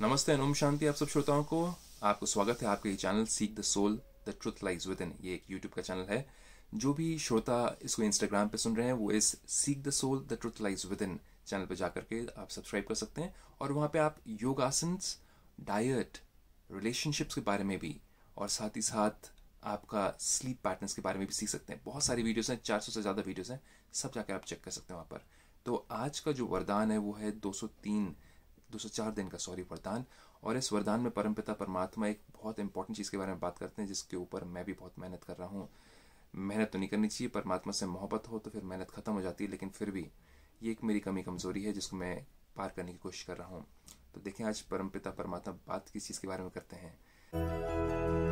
नमस्ते अनुम शांति आप सब श्रोताओं को आपको स्वागत है आपके channel seek the soul the truth lies within इन ये एक यूट्यूब का चैनल है जो भी श्रोता इसको इंस्टाग्राम पे सुन रहे हैं वो इस seek the soul the truth lies within इन चैनल पे जा करके आप सब्सक्राइब कर सकते हैं और वहाँ पे आप योगासन डाइट रिलेशनशिप्स के बारे में भी और साथ ही साथ आपका स्लीप पैटर्न्स के बारे में भी सीख सकते हैं बहुत सारी वीडियोस हैं 400 से ज़्यादा वीडियोस हैं सब जाकर आप चेक कर सकते हैं वहाँ पर तो आज का जो वरदान है वो है 203 दो सौ चार दिन का सॉरी वरदान और इस वरदान में परमपिता परमात्मा एक बहुत इंपॉर्टेंट चीज़ के बारे में बात करते हैं जिसके ऊपर मैं भी बहुत मेहनत कर रहा हूँ मेहनत तो नहीं करनी चाहिए परमात्मा से मोहब्बत हो तो फिर मेहनत ख़त्म हो जाती है लेकिन फिर भी ये एक मेरी कमी कमज़ोरी है जिसको मैं पार करने की कोशिश कर रहा हूँ तो देखें आज परमपिता परमात्मा बात किस चीज़ के बारे में करते हैं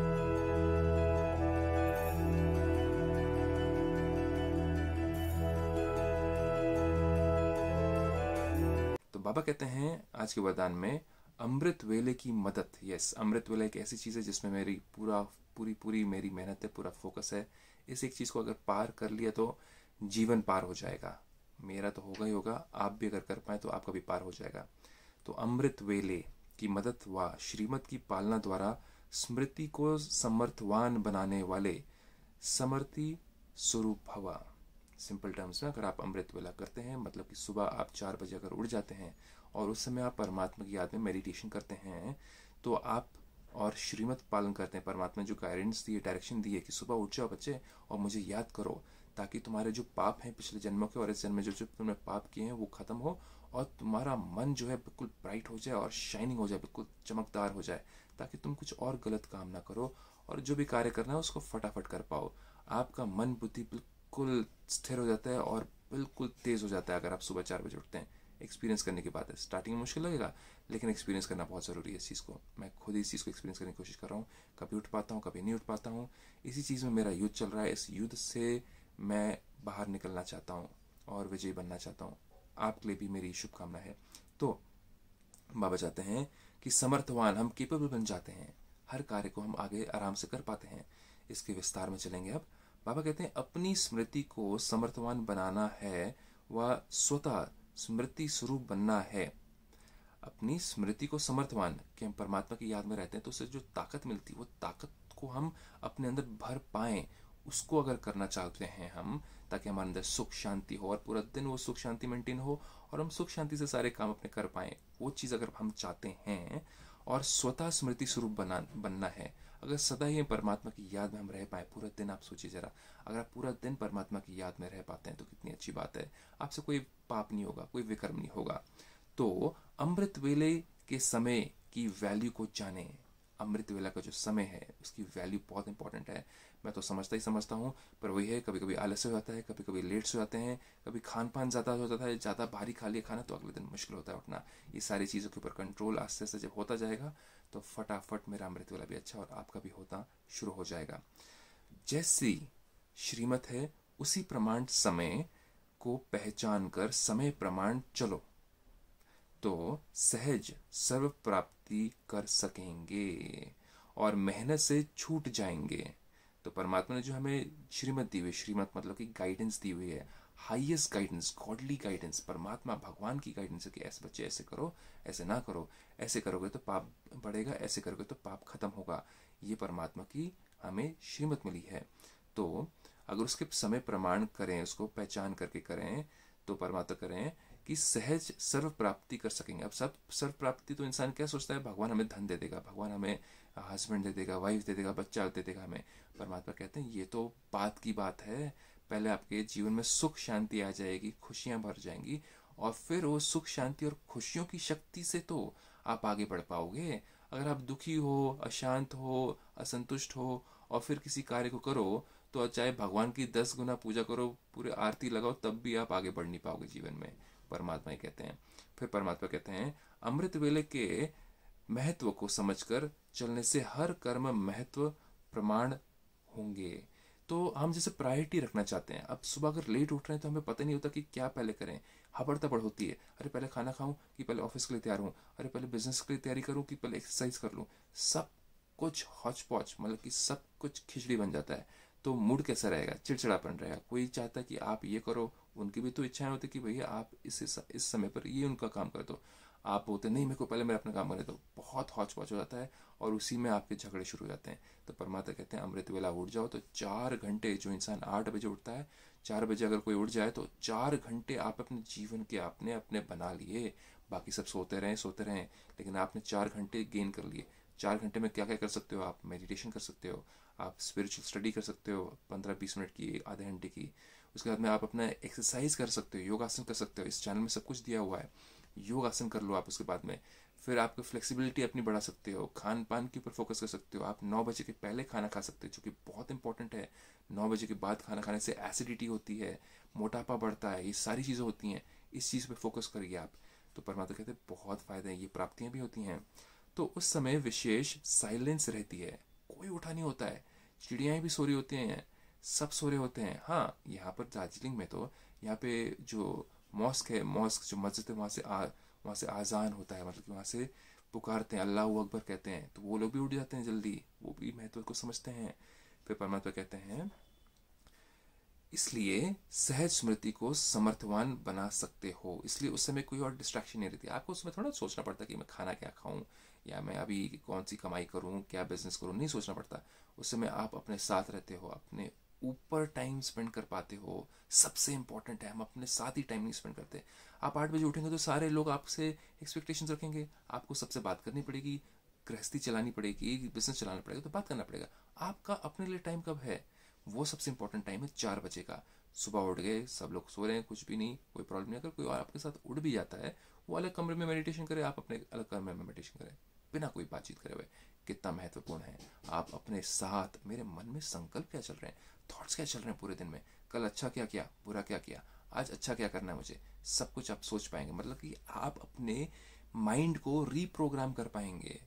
बाबा कहते हैं आज के वरदान में अमृत वेले की मदद यस अमृत वेला एक ऐसी चीज़ है जिसमें मेरी पूरा पूरी पूरी मेरी मेहनत है पूरा फोकस है इस एक चीज़ को अगर पार कर लिया तो जीवन पार हो जाएगा मेरा तो होगा ही होगा आप भी अगर कर पाए तो आपका भी पार हो जाएगा तो अमृत वेले की मदद व श्रीमद की पालना द्वारा स्मृति को समर्थवान बनाने वाले समर्थी स्वरूप भवा सिंपल टर्म्स में अगर आप अमृत वेला करते हैं मतलब कि सुबह आप चार बजे अगर उठ जाते हैं और उस समय आप परमात्मा की याद में मेडिटेशन करते हैं तो आप और श्रीमत पालन करते हैं परमात्मा जो गाइडेंस दिए डायरेक्शन दिए कि सुबह उठ जाओ बच्चे और मुझे याद करो ताकि तुम्हारे जो पाप हैं पिछले जन्मों के और इस जन्म में जो जो तुमने पाप किए हैं वो ख़त्म हो और तुम्हारा मन जो है बिल्कुल ब्राइट हो जाए और शाइनिंग हो जाए बिल्कुल चमकदार हो जाए ताकि तुम कुछ और गलत काम ना करो और जो भी कार्य करना है उसको फटाफट कर पाओ आपका मन बुद्धि बिल्कुल बिल्कुल स्थिर हो जाता है और बिल्कुल तेज़ हो जाता है अगर आप सुबह चार बजे उठते हैं एक्सपीरियंस करने की बात है स्टार्टिंग में मुश्किल लगेगा लेकिन एक्सपीरियंस करना बहुत ज़रूरी है इस चीज़ को मैं खुद इस चीज़ को एक्सपीरियंस करने की कोशिश कर रहा हूँ कभी उठ पाता हूँ कभी नहीं उठ पाता हूँ इसी चीज़ में मेरा युद्ध चल रहा है इस युद्ध से मैं बाहर निकलना चाहता हूँ और विजयी बनना चाहता हूँ आपके लिए भी मेरी शुभकामना है तो बाबा चाहते हैं कि समर्थवान हम केपेबल बन जाते हैं हर कार्य को हम आगे आराम से कर पाते हैं इसके विस्तार में चलेंगे अब बाबा कहते हैं अपनी स्मृति को समर्थवान बनाना है वह स्वतः स्मृति स्वरूप बनना है अपनी स्मृति को समर्थवान कि हम परमात्मा की याद में रहते हैं तो उससे जो ताकत मिलती है वो ताकत को हम अपने अंदर भर पाए उसको अगर करना चाहते हैं हम ताकि हमारे अंदर सुख शांति हो और पूरा दिन वो सुख शांति मेंटेन हो और हम सुख शांति से सारे काम अपने कर पाए वो चीज़ अगर हम चाहते हैं और स्वतः स्मृति स्वरूप बना बनना है अगर सदा ही परमात्मा की याद में हम रह पाए पूरा दिन आप सोचिए ज़रा अगर आप पूरा दिन परमात्मा की याद में रह पाते हैं तो कितनी अच्छी बात है आपसे कोई पाप नहीं होगा कोई विक्रम नहीं होगा तो अमृत वेले के समय की वैल्यू को जाने अमृत वेला का जो समय है उसकी वैल्यू बहुत इंपॉर्टेंट है मैं तो समझता ही समझता हूँ पर वही है कभी कभी आलस हो जाता है कभी कभी लेट हो जाते हैं कभी खान पान ज़्यादा हो जाता है ज़्यादा भारी खा लिया खाना तो अगले दिन मुश्किल होता है उठना ये सारी चीज़ों के ऊपर कंट्रोल आस्ते आस्ते जब होता जाएगा तो फटाफट मेरा अमृत वेला भी अच्छा और आपका भी होता शुरू हो जाएगा जैसी श्रीमत है उसी प्रमाण समय को पहचान कर समय प्रमाण चलो तो सहज सर्व प्राप्ति कर सकेंगे और मेहनत से छूट जाएंगे तो परमात्मा ने जो हमें श्रीमत दी हुई श्रीमत मतलब कि गाइडेंस दी हुई है हाईएस्ट गाइडेंस गॉडली गाइडेंस परमात्मा भगवान की गाइडेंस है कि ऐसे बच्चे ऐसे करो ऐसे ना करो ऐसे करोगे तो पाप बढ़ेगा ऐसे करोगे तो पाप खत्म होगा ये परमात्मा की हमें श्रीमत मिली है तो अगर उसके समय प्रमाण करें उसको पहचान करके करें तो परमात्मा करें कि सहज सर्व प्राप्ति कर सकेंगे अब सब सर्व प्राप्ति तो इंसान क्या सोचता है भगवान हमें धन दे देगा भगवान हमें हस्बैंड दे देगा वाइफ दे देगा बच्चा दे देगा हमें परमात्मा कहते हैं ये तो बात की बात है पहले आपके जीवन में सुख शांति आ जाएगी खुशियां भर जाएंगी और फिर वो सुख शांति और खुशियों की शक्ति से तो आप आगे बढ़ पाओगे अगर आप दुखी हो अशांत हो असंतुष्ट हो और फिर किसी कार्य को करो तो चाहे भगवान की दस गुना पूजा करो पूरे आरती लगाओ तब भी आप आगे बढ़ नहीं पाओगे जीवन में परमात्मा ही कहते हैं फिर परमात्मा कहते हैं अमृत वेले के महत्व को समझकर चलने से हर कर्म महत्व प्रमाण होंगे तो हम जैसे प्रायोरिटी रखना चाहते हैं अब सुबह अगर लेट उठ रहे हैं तो हमें पता नहीं होता कि क्या पहले करें हबड़ तबड़ होती है अरे पहले खाना खाऊं कि पहले ऑफिस के लिए तैयार हूँ अरे पहले बिजनेस के लिए तैयारी करूँ कि पहले एक्सरसाइज कर लूँ सब कुछ हॉच पॉच मतलब कि सब कुछ खिचड़ी बन जाता है तो मूड कैसा रहेगा चिड़चिड़ापन रहेगा कोई चाहता है कि आप ये करो उनकी भी तो इच्छाएं होती कि भैया आप इस इस समय पर ये उनका काम कर दो तो आप बोलते नहीं मेरे को पहले मेरा अपना काम करने दो तो बहुत हौच पौच हो जाता है और उसी में आपके झगड़े शुरू हो जाते हैं तो परमात्मा कहते हैं अमृत वेला उठ जाओ तो चार घंटे जो इंसान आठ बजे उठता है चार बजे अगर कोई उठ जाए तो चार घंटे आप अपने जीवन के आपने अपने बना लिए बाकी सब सोते रहें सोते रहें लेकिन आपने चार घंटे गेन कर लिए चार घंटे में क्या क्या कर सकते हो आप मेडिटेशन कर सकते हो आप स्पिरिचुअल स्टडी कर सकते हो पंद्रह बीस मिनट की आधे घंटे की उसके बाद में आप अपना एक्सरसाइज कर सकते हो योगासन कर सकते हो इस चैनल में सब कुछ दिया हुआ है योगासन कर लो आप उसके बाद में फिर आपकी फ्लेक्सिबिलिटी अपनी बढ़ा सकते हो खान पान के ऊपर फोकस कर सकते हो आप नौ बजे के पहले खाना खा सकते हो जो कि बहुत इंपॉर्टेंट है नौ बजे के बाद खाना खाने से एसिडिटी होती है मोटापा बढ़ता है ये सारी चीज़ें होती हैं इस चीज़ पर फोकस करिए आप तो परमात्मा कहते हैं बहुत फ़ायदे हैं ये प्राप्तियाँ भी होती हैं तो उस समय विशेष साइलेंस रहती है कोई उठा नहीं होता है चिड़ियाँ भी सो रही होती हैं सब सो रहे होते हैं हाँ यहाँ पर दार्जिलिंग में तो यहाँ पे जो मॉस्क है मॉस्क जो मस्जिद है वहाँ से आ वहाँ से आज़ान होता है मतलब कि वहाँ से पुकारते हैं अल्लाह अकबर कहते हैं तो वो लोग भी उठ जाते हैं जल्दी वो भी महत्व को समझते हैं फिर परमात्मा कहते हैं इसलिए सहज स्मृति को समर्थवान बना सकते हो इसलिए उस समय कोई और डिस्ट्रैक्शन नहीं रहती आपको उसमें थोड़ा सोचना पड़ता कि मैं खाना क्या खाऊं या मैं अभी कौन सी कमाई करूं क्या बिजनेस करूं नहीं सोचना पड़ता उस समय आप अपने साथ रहते हो अपने ऊपर टाइम स्पेंड कर पाते हो सबसे इंपॉर्टेंट है हम अपने साथ ही टाइम नहीं स्पेंड करते आप आठ बजे उठेंगे तो सारे लोग आपसे एक्सपेक्टेशंस रखेंगे आपको सबसे बात करनी पड़ेगी गृहस्थी चलानी पड़ेगी बिजनेस चलाना पड़ेगा तो बात करना पड़ेगा आपका अपने लिए टाइम कब है वो सबसे इंपॉर्टेंट टाइम है चार बजे का सुबह उठ गए सब लोग सो रहे हैं कुछ भी नहीं कोई प्रॉब्लम नहीं अगर कोई और आपके साथ उठ भी जाता है वो अलग कमरे में मेडिटेशन करे आप अपने अलग कमरे में मेडिटेशन करें बिना कोई बातचीत करे हुए कितना महत्वपूर्ण है आप अपने साथ मेरे मन में संकल्प क्या चल रहे हैं थॉट्स क्या चल रहे हैं पूरे दिन में कल अच्छा क्या किया बुरा क्या किया आज अच्छा क्या करना है मुझे सब कुछ आप सोच पाएंगे मतलब कि आप अपने माइंड को रीप्रोग्राम कर पाएंगे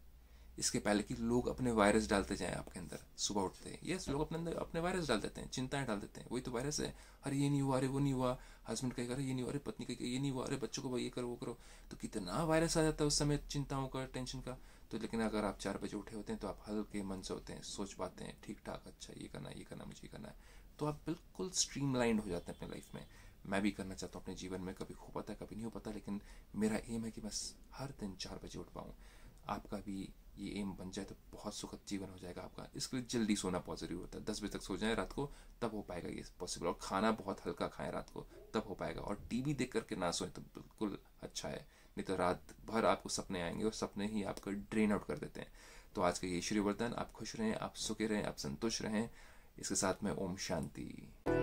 इसके पहले कि लोग अपने वायरस डालते जाएं आपके अंदर सुबह उठते हैं यस लोग अपने अंदर अपने वायरस डाल देते हैं चिंताएं डाल देते हैं वही तो वायरस है अरे ये नहीं हुआ अरे वो नहीं हुआ हस्बैंड कहीं अरे ये नहीं हुआ अरे पत्नी कहीं ये नहीं हुआ अरे बच्चों को ये करो वो करो तो कितना वायरस आ जाता है उस समय चिंताओं का टेंशन का तो लेकिन अगर आप चार बजे उठे होते हैं तो आप हल्के मन से होते हैं सोच पाते हैं ठीक ठाक अच्छा ये करना ये करना मुझे करना है तो आप बिल्कुल स्ट्रीमलाइंड हो जाते हैं अपने लाइफ में मैं भी करना चाहता हूँ अपने जीवन में कभी हो पाता है कभी नहीं हो पाता लेकिन मेरा एम है कि बस हर दिन चार बजे उठ पाऊँ आपका भी ये एम बन जाए तो बहुत सुखद जीवन हो जाएगा आपका इसके लिए जल्दी सोना बहुत जरूरी होता है दस बजे तक सो जाए रात को तब हो पाएगा ये पॉसिबल और खाना बहुत हल्का खाएं रात को तब हो पाएगा और टीवी देख करके ना सोए तो बिल्कुल अच्छा है नहीं तो रात भर आपको सपने आएंगे और सपने ही आपको ड्रेन आउट कर देते हैं तो आज का ये श्री आप खुश रहें आप सुखी रहें आप संतुष्ट रहें इसके साथ में ओम शांति